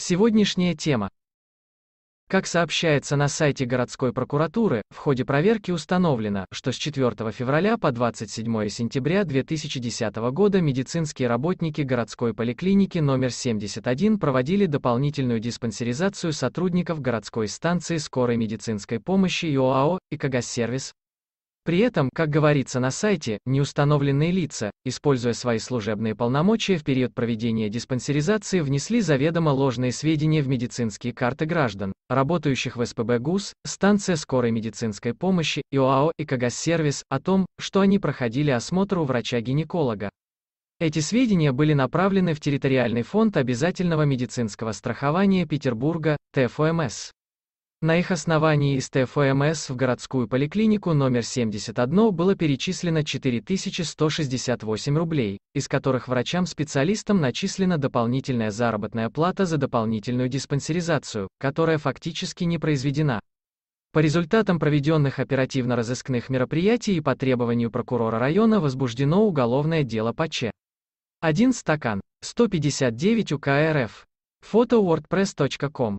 Сегодняшняя тема. Как сообщается на сайте городской прокуратуры, в ходе проверки установлено, что с 4 февраля по 27 сентября 2010 года медицинские работники городской поликлиники номер 71 проводили дополнительную диспансеризацию сотрудников городской станции скорой медицинской помощи ЮАО и сервис при этом, как говорится на сайте, неустановленные лица, используя свои служебные полномочия в период проведения диспансеризации, внесли заведомо ложные сведения в медицинские карты граждан, работающих в СПБ ГУС, станция скорой медицинской помощи, ИОАО и КАГАС-сервис, о том, что они проходили осмотр у врача-гинеколога. Эти сведения были направлены в Территориальный фонд обязательного медицинского страхования Петербурга, (ТФОМС). На их основании из ТФМС в городскую поликлинику номер 71 было перечислено 4168 рублей, из которых врачам-специалистам начислена дополнительная заработная плата за дополнительную диспансеризацию, которая фактически не произведена. По результатам проведенных оперативно-розыскных мероприятий и по требованию прокурора района возбуждено уголовное дело по Ч. 1 стакан. 159 УК РФ. Фото wordpress.com